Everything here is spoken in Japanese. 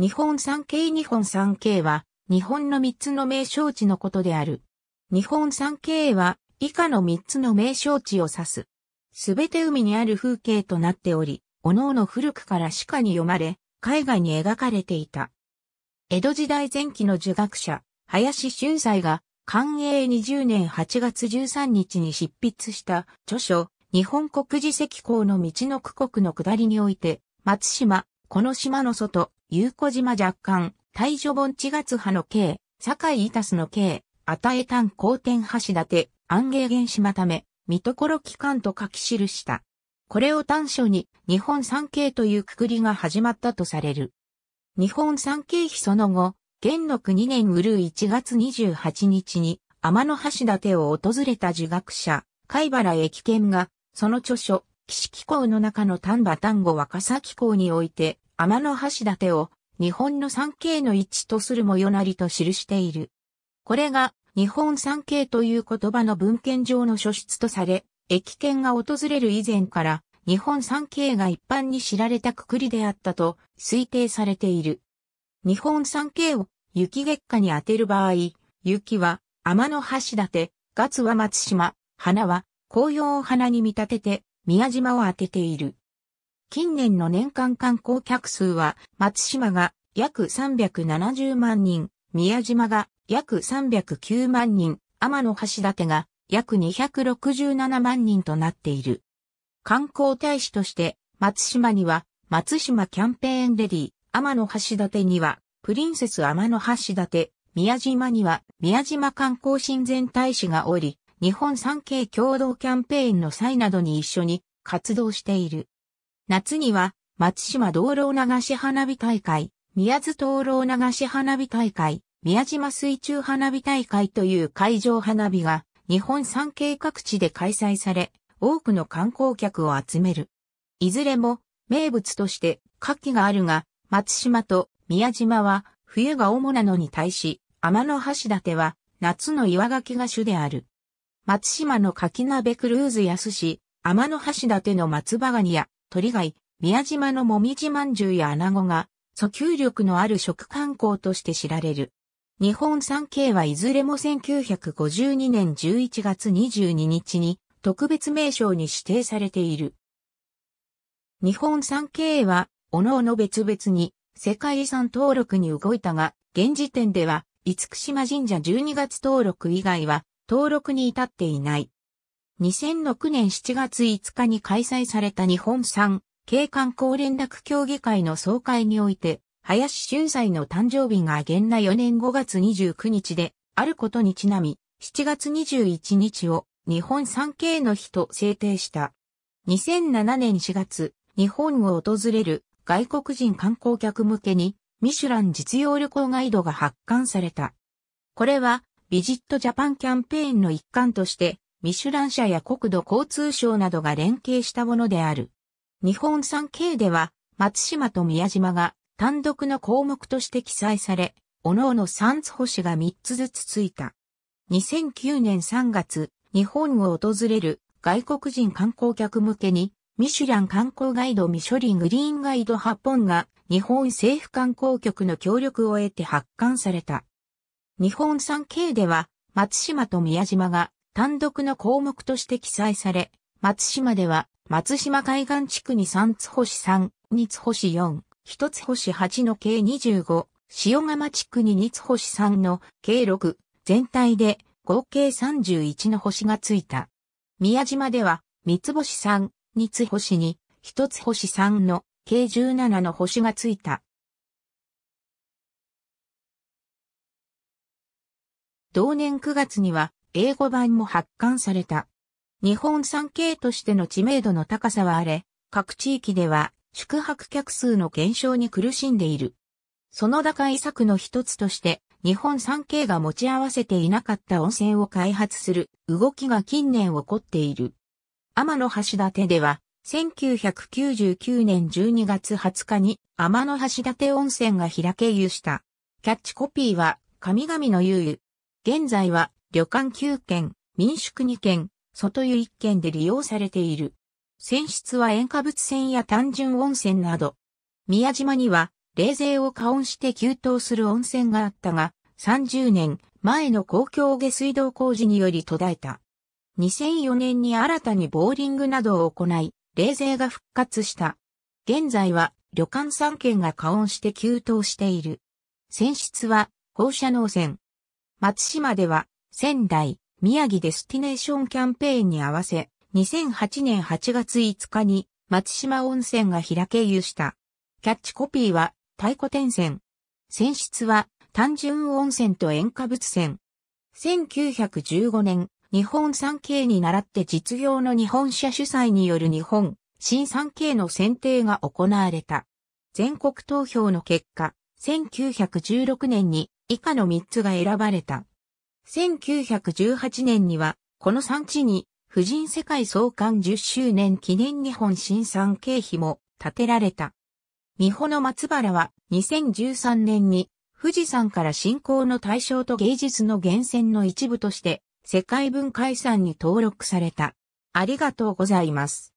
日本三景日本三景は、日本の三つの名称地のことである。日本三景は、以下の三つの名称地を指す。すべて海にある風景となっており、おのおの古くから鹿に読まれ、海外に描かれていた。江戸時代前期の儒学者、林俊斎が、寛永20年8月13日に執筆した著書、日本国自石港の道の区国の下りにおいて、松島、この島の外、有子島若干、大女盆地月派の酒井いたすの慶、与え炭光天橋立、安芸原島ため、見所期間と書き記した。これを短所に、日本三景というくくりが始まったとされる。日本三景碑その後、元禄2年うるう1月28日に、天の橋立を訪れた儒学者、貝原駅賢が、その著書、岸機構の中の丹波丹後若崎港において、天の橋立を日本の三景の一とするもよなりと記している。これが日本三景という言葉の文献上の書出とされ、駅券が訪れる以前から日本三景が一般に知られたくくりであったと推定されている。日本三景を雪月下に当てる場合、雪は天の橋立、月は松島、花は紅葉を花に見立てて宮島を当てている。近年の年間観光客数は、松島が約370万人、宮島が約309万人、天橋立が約267万人となっている。観光大使として、松島には、松島キャンペーンレディ、天橋立には、プリンセス天橋立、宮島には、宮島観光親善大使がおり、日本産経共同キャンペーンの際などに一緒に活動している。夏には、松島道路流し花火大会、宮津灯籠流し花火大会、宮島水中花火大会という海上花火が日本三景各地で開催され、多くの観光客を集める。いずれも名物として夏季があるが、松島と宮島は冬が主なのに対し、天の橋立は夏の岩垣が主である。松島の柿鍋クルーズ安し、天の橋立の松葉ガニや鳥貝、宮島のもみじまんじゅうや穴子が、訴求力のある食観光として知られる。日本三景はいずれも1952年11月22日に特別名称に指定されている。日本三景は、おのおの別々に世界遺産登録に動いたが、現時点では、厳島神社12月登録以外は登録に至っていない。2006年7月5日に開催された日本産警官校連絡協議会の総会において、林修斎の誕生日が現那4年5月29日で、あることにちなみ、7月21日を日本産経の日と制定した。2007年4月、日本を訪れる外国人観光客向けに、ミシュラン実用旅行ガイドが発刊された。これは、ビジットジャパンキャンペーンの一環として、ミシュラン社や国土交通省などが連携したものである。日本産経では、松島と宮島が単独の項目として記載され、各々三つ星が3つずつついた。2009年3月、日本を訪れる外国人観光客向けに、ミシュラン観光ガイドミショリングリーンガイド8本が日本政府観光局の協力を得て発刊された。日本産経では、松島と宮島が単独の項目として記載され、松島では、松島海岸地区に3つ星3、2つ星4、1つ星8の計25、塩釜地区に2つ星3の計6、全体で合計31の星がついた。宮島では、三つ星3、三つ星2、一つ星3の計17の星がついた。同年9月には、英語版も発刊された。日本産経としての知名度の高さはあれ、各地域では宿泊客数の減少に苦しんでいる。その打開策の一つとして、日本産経が持ち合わせていなかった温泉を開発する動きが近年起こっている。天の橋立では、1999年12月20日に天の橋立温泉が開け湯した。キャッチコピーは、神々の遊。々。現在は旅館9軒、民宿2軒、外湯1軒で利用されている。泉質は塩化物泉や単純温泉など。宮島には、冷泉を加温して給湯する温泉があったが、30年前の公共下水道工事により途絶えた。2004年に新たにボーリングなどを行い、冷泉が復活した。現在は旅館3軒が加温して給湯している。泉質は放射能泉。松島では仙台、宮城デスティネーションキャンペーンに合わせ、2008年8月5日に松島温泉が開け湯した。キャッチコピーは、太鼓天線。泉質は、単純温泉と塩化物泉。1915年、日本産経に習って実業の日本社主催による日本、新産経の選定が行われた。全国投票の結果、1916年に以下の3つが選ばれた。1918年には、この産地に、婦人世界創刊10周年記念日本新産経費も建てられた。美穂の松原は2013年に富士山から信仰の対象と芸術の源泉の一部として世界文化遺産に登録された。ありがとうございます。